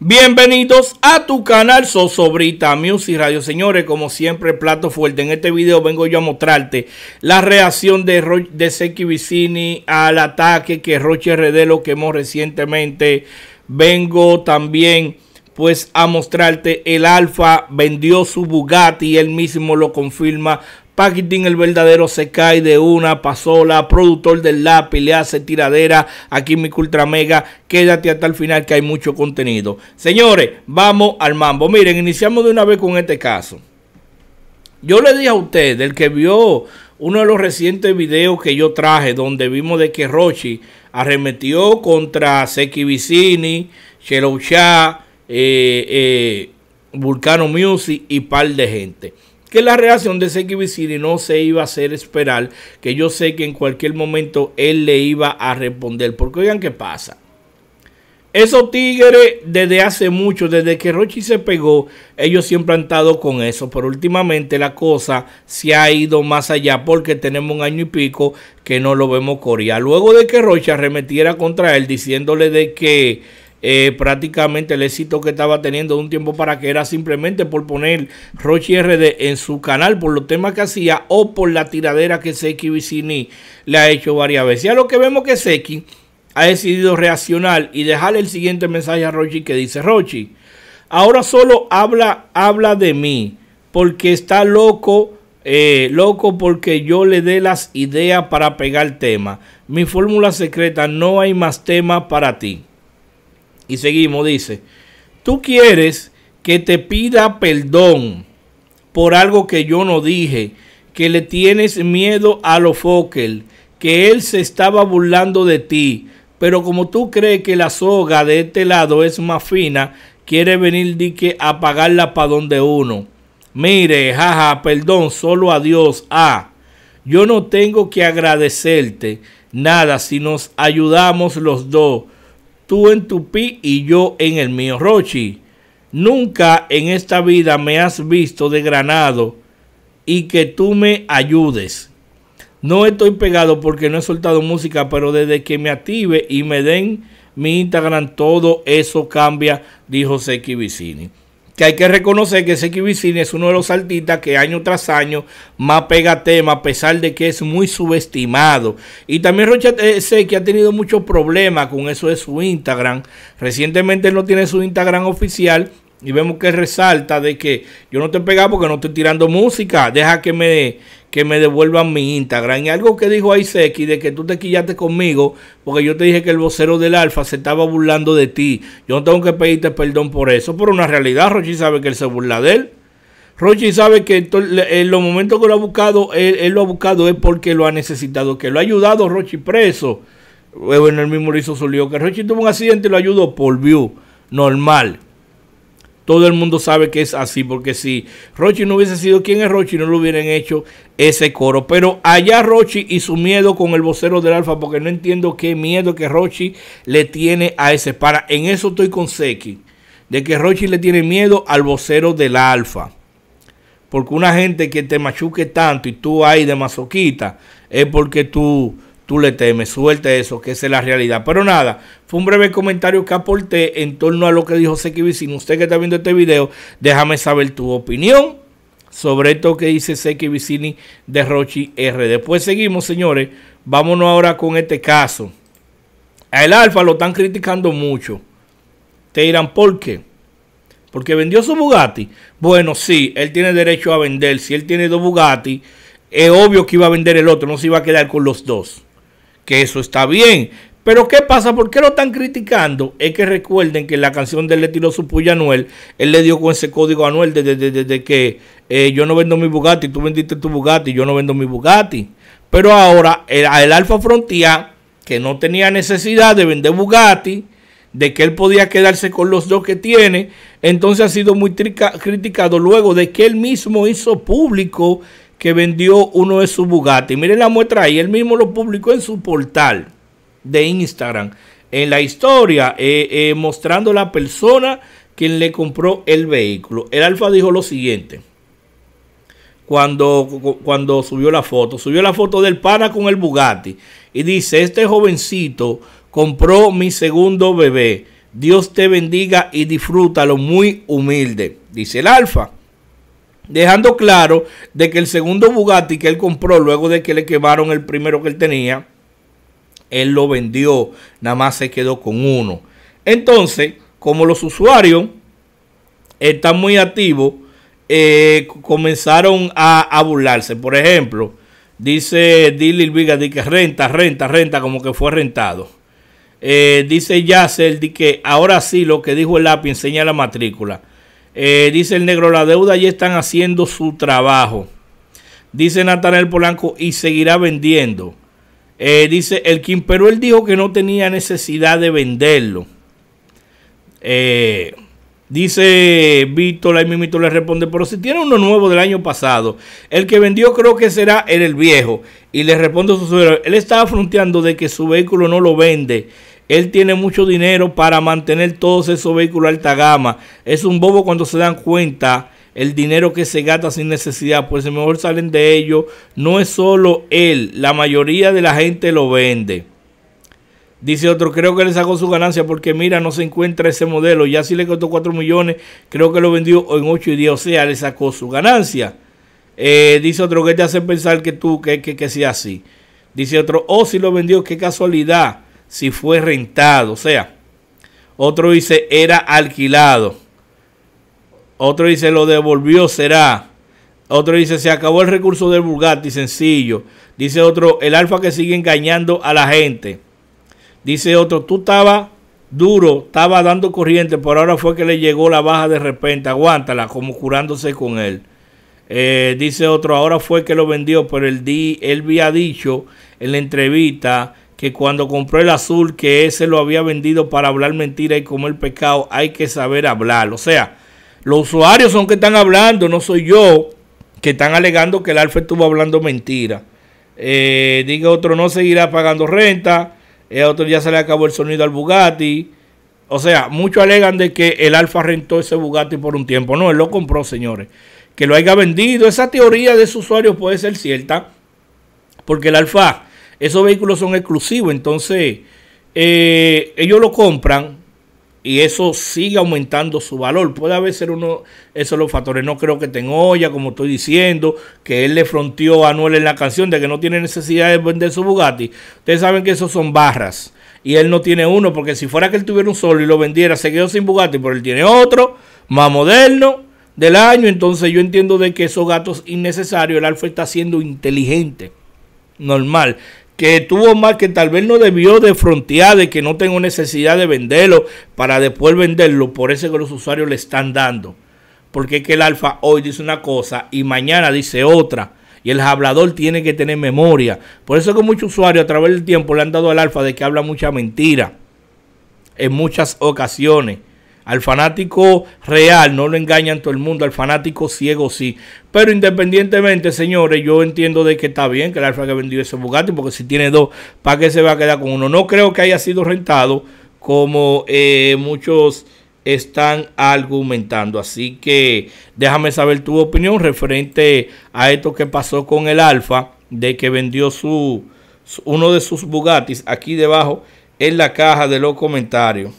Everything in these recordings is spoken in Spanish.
Bienvenidos a tu canal Sosobrita Music Radio. Señores, como siempre, plato fuerte. En este video vengo yo a mostrarte la reacción de, Seki Vicini al ataque que Roche RD lo quemó recientemente. Vengo también pues a mostrarte el Alfa vendió su Bugatti, él mismo lo confirma Packaging, el verdadero, se cae de una pasola. Productor del lápiz, le hace tiradera. Aquí mi Ultra Mega. Quédate hasta el final que hay mucho contenido. Señores, vamos al mambo. Miren, iniciamos de una vez con este caso. Yo le dije a usted, el que vio uno de los recientes videos que yo traje, donde vimos de que Rochi arremetió contra Seki Vicini, Cheloucha, eh, eh, Vulcano Music y par de gente que la reacción de Seki Vicini no se iba a hacer esperar, que yo sé que en cualquier momento él le iba a responder. Porque oigan qué pasa. Esos tigres desde hace mucho, desde que Rochi se pegó, ellos siempre han estado con eso, pero últimamente la cosa se ha ido más allá porque tenemos un año y pico que no lo vemos Corea. Luego de que Rocha arremetiera contra él diciéndole de que eh, prácticamente el éxito que estaba teniendo un tiempo para que era simplemente por poner Rochi RD en su canal por los temas que hacía o por la tiradera que Seki Vicini le ha hecho varias veces. Y a lo que vemos que Seki ha decidido reaccionar y dejarle el siguiente mensaje a Rochi que dice, Rochi, ahora solo habla, habla de mí porque está loco. Eh, loco porque yo le dé las ideas para pegar tema. Mi fórmula secreta, no hay más tema para ti. Y seguimos, dice, tú quieres que te pida perdón por algo que yo no dije, que le tienes miedo a lo Fokker, que él se estaba burlando de ti, pero como tú crees que la soga de este lado es más fina, quiere venir dique a pagarla para donde uno. Mire, jaja, perdón, solo a Dios. Ah, yo no tengo que agradecerte nada si nos ayudamos los dos tú en tu pi y yo en el mío. Rochi, nunca en esta vida me has visto de granado y que tú me ayudes. No estoy pegado porque no he soltado música, pero desde que me active y me den mi Instagram, todo eso cambia, dijo Seki Vicini que hay que reconocer que Seki Vicini es uno de los artistas que año tras año más pega tema, a pesar de que es muy subestimado. Y también Rocha eh, sé que ha tenido muchos problemas con eso de su Instagram. Recientemente no tiene su Instagram oficial. Y vemos que resalta de que yo no te pegado porque no estoy tirando música. Deja que me que me devuelvan mi Instagram. Y algo que dijo Aiseki de que tú te quillaste conmigo porque yo te dije que el vocero del Alfa se estaba burlando de ti. Yo no tengo que pedirte perdón por eso, pero una realidad, Rochi sabe que él se burla de él. Rochi sabe que en los momentos que lo ha buscado, él, lo ha buscado es porque lo ha necesitado, que lo ha ayudado Rochi preso. Bueno, el mismo lo hizo su lío, que Rochi tuvo un accidente y lo ayudó por view, normal todo el mundo sabe que es así, porque si Rochi no hubiese sido quien es Rochi, no lo hubieran hecho ese coro. Pero allá Rochi y su miedo con el vocero del Alfa, porque no entiendo qué miedo que Rochi le tiene a ese para. En eso estoy con Seki, de que Rochi le tiene miedo al vocero del Alfa. Porque una gente que te machuque tanto y tú hay de masoquita, es porque tú tú le temes. Suelta eso, que esa es la realidad. Pero nada, fue un breve comentario que aporté en torno a lo que dijo Seki Vicino. Usted que está viendo este video, déjame saber tu opinión sobre esto que dice Seki Vicini de Rochi R. Después seguimos, señores. Vámonos ahora con este caso. A el Alfa lo están criticando mucho. Te dirán, ¿por qué? Porque vendió su Bugatti. Bueno, sí, él tiene derecho a vender. Si él tiene dos Bugatti, es obvio que iba a vender el otro, no se iba a quedar con los dos que eso está bien. Pero ¿qué pasa? ¿Por qué lo están criticando? Es que recuerden que la canción de él le tiró su puya Anuel, él le dio con ese código a Anuel desde, que eh, yo no vendo mi Bugatti, tú vendiste tu Bugatti, yo no vendo mi Bugatti. Pero ahora el, el Alfa Frontier, que no tenía necesidad de vender Bugatti, de que él podía quedarse con los dos que tiene, entonces ha sido muy criticado luego de que él mismo hizo público que vendió uno de sus Bugatti. Miren la muestra ahí, él mismo lo publicó en su portal de Instagram, en la historia, eh, eh, mostrando la persona quien le compró el vehículo. El Alfa dijo lo siguiente. Cuando, cuando subió la foto, subió la foto del pana con el Bugatti y dice, este jovencito compró mi segundo bebé. Dios te bendiga y disfrútalo muy humilde, dice el Alfa dejando claro de que el segundo Bugatti que él compró luego de que le quemaron el primero que él tenía, él lo vendió, nada más se quedó con uno. Entonces, como los usuarios están muy activos, eh, comenzaron a, burlarse. Por ejemplo, dice Dilil Viga que renta, renta, renta, como que fue rentado. Eh, dice Yassel, que ahora sí lo que dijo el lápiz enseña la matrícula. Eh, dice el negro, la deuda ya están haciendo su trabajo. Dice Natanael Polanco, y seguirá vendiendo. Eh, dice el Kim, pero él dijo que no tenía necesidad de venderlo. Eh, dice Víctor, ahí mismo le responde, pero si tiene uno nuevo del año pasado, el que vendió creo que será el, el viejo. Y le responde su suegro, él estaba fronteando de que su vehículo no lo vende él tiene mucho dinero para mantener todos esos vehículos alta gama. Es un bobo cuando se dan cuenta el dinero que se gasta sin necesidad, pues mejor salen de ellos. No es solo él, la mayoría de la gente lo vende. Dice otro, creo que le sacó su ganancia porque mira, no se encuentra ese modelo. Ya si le costó 4 millones, creo que lo vendió en 8 y 10, o sea, le sacó su ganancia. Eh, dice otro, Que te hace pensar que tú, que, que sea así? Dice otro, O oh, si lo vendió, qué casualidad si fue rentado. O sea, otro dice era alquilado. Otro dice lo devolvió será. Otro dice se acabó el recurso del Bugatti sencillo. Dice otro el alfa que sigue engañando a la gente. Dice otro tú estaba... duro, estaba dando corriente, pero ahora fue que le llegó la baja de repente. Aguántala, como curándose con él. Eh, dice otro, ahora fue que lo vendió, pero el di, él había dicho en la entrevista que cuando compró el azul, que ese lo había vendido para hablar mentira y comer pecado, hay que saber hablar. O sea, los usuarios son que están hablando, no soy yo, que están alegando que el Alfa estuvo hablando mentira. Eh, diga otro, no seguirá pagando renta. El eh, otro ya se le acabó el sonido al Bugatti. O sea, muchos alegan de que el Alfa rentó ese Bugatti por un tiempo. No, él lo compró, señores. Que lo haya vendido. Esa teoría de ese usuario puede ser cierta. Porque el Alfa esos vehículos son exclusivos, entonces eh, ellos lo compran y eso sigue aumentando su valor. Puede haber ser uno, esos son los factores. No creo que tenga olla, como estoy diciendo, que él le fronteó a Anuel en la canción de que no tiene necesidad de vender su Bugatti. Ustedes saben que esos son barras y él no tiene uno, porque si fuera que él tuviera un solo y lo vendiera, se quedó sin Bugatti, pero él tiene otro, más moderno del año. Entonces yo entiendo de que esos gatos innecesarios, el Alfa está siendo inteligente, normal que tuvo más que tal vez no debió de frontear, de que no tengo necesidad de venderlo para después venderlo, por eso que los usuarios le están dando. Porque es que el alfa hoy dice una cosa y mañana dice otra. Y el hablador tiene que tener memoria. Por eso es que muchos usuarios a través del tiempo le han dado al alfa de que habla mucha mentira. En muchas ocasiones. Al fanático real no lo engañan todo el mundo, al fanático ciego sí. Pero independientemente, señores, yo entiendo de que está bien que el Alfa que vendió ese Bugatti, porque si tiene dos, ¿para qué se va a quedar con uno? No creo que haya sido rentado como eh, muchos están argumentando. Así que déjame saber tu opinión referente a esto que pasó con el Alfa, de que vendió su, uno de sus Bugattis aquí debajo en la caja de los comentarios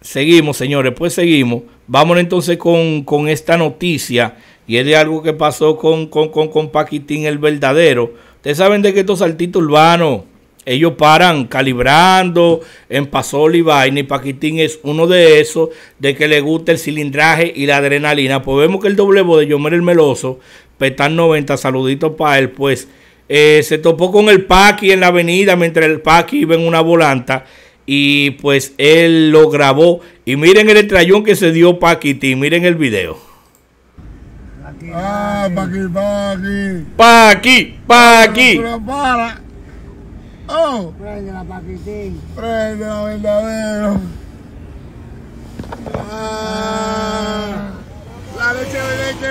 seguimos, señores, pues seguimos. Vámonos entonces con, con esta noticia. Y es de algo que pasó con, con, con, Paquitín el verdadero. Ustedes saben de que estos saltitos urbanos, ellos paran calibrando en pasol y vaina. Y Paquitín es uno de esos de que le gusta el cilindraje y la adrenalina. Pues vemos que el doble de Yomer el Meloso, Petan 90, saluditos para él, pues. Eh, se topó con el Paqui en la avenida mientras el Paqui iba en una volanta y pues él lo grabó. Y miren el trayón que se dio Paquiti, miren el video. Ah, Paqui, Paqui. Paqui, Paqui. para. Oh. Prende la Prende la verdadero. La leche de leche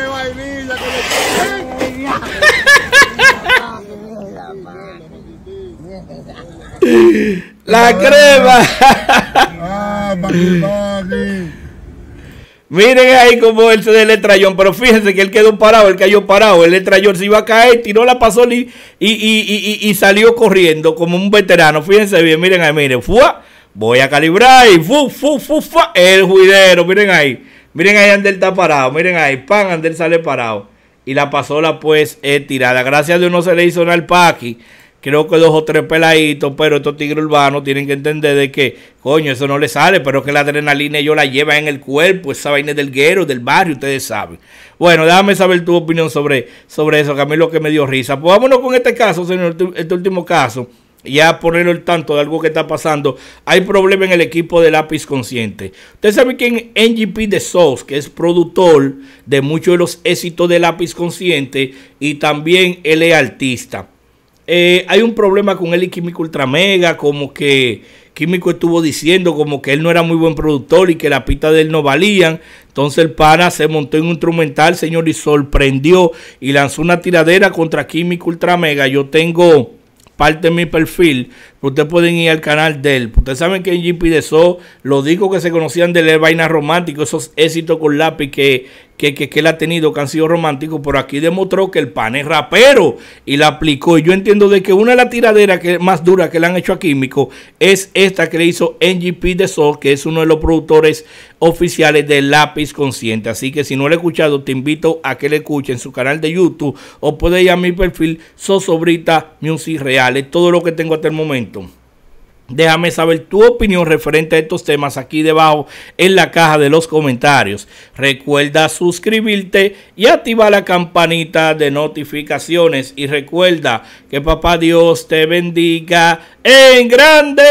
vainilla la crema. Ah, miren ahí como él se le trayón. pero fíjense que él quedó parado, él cayó parado, el trayón se iba a caer, tiró la pasola y, salió corriendo como un veterano. Fíjense bien, miren ahí, miren, ¡fua! voy a calibrar y fu, fu, fu, el juidero, miren ahí, miren ahí Ander está parado, miren ahí, pan, Ander sale parado y la pasola pues es tirada. Gracias a Dios no se le hizo nada al Paqui creo que dos o tres peladitos, pero estos tigres urbanos tienen que entender de que, coño, eso no les sale, pero que la adrenalina ellos la llevan en el cuerpo, esa vaina del guero, del barrio, ustedes saben. Bueno, déjame saber tu opinión sobre, sobre eso, que a mí lo que me dio risa. Pues vámonos con este caso, señor, este, este último caso. Ya ponerlo al tanto de algo que está pasando. Hay problema en el equipo de lápiz consciente. Ustedes saben que en NGP de Souls, que es productor de muchos de los éxitos de lápiz consciente, y también él es artista. Eh, hay un problema con él y Químico Ultramega, como que Químico estuvo diciendo como que él no era muy buen productor y que la pistas de él no valían. Entonces el pana se montó en un instrumental, señor, y sorprendió y lanzó una tiradera contra Químico Ultramega. Yo tengo parte de mi perfil Ustedes pueden ir al canal de él. Ustedes saben que en de So, lo discos que se conocían de él, vaina romántico, esos éxitos con lápiz que, que, él ha tenido, que han sido románticos, pero aquí demostró que el pan es rapero y la aplicó. Y yo entiendo de que una de las tiraderas que, más duras que le han hecho a Químico es esta que le hizo NGP de Sol, que es uno de los productores oficiales de Lápiz Consciente. Así que si no lo he escuchado, te invito a que le escuche en su canal de YouTube o puede ir a mi perfil Sosobrita Music Reales, todo lo que tengo hasta el momento. Déjame saber tu opinión referente a estos temas aquí debajo en la caja de los comentarios. Recuerda suscribirte y activar la campanita de notificaciones. Y recuerda que papá Dios te bendiga en grande.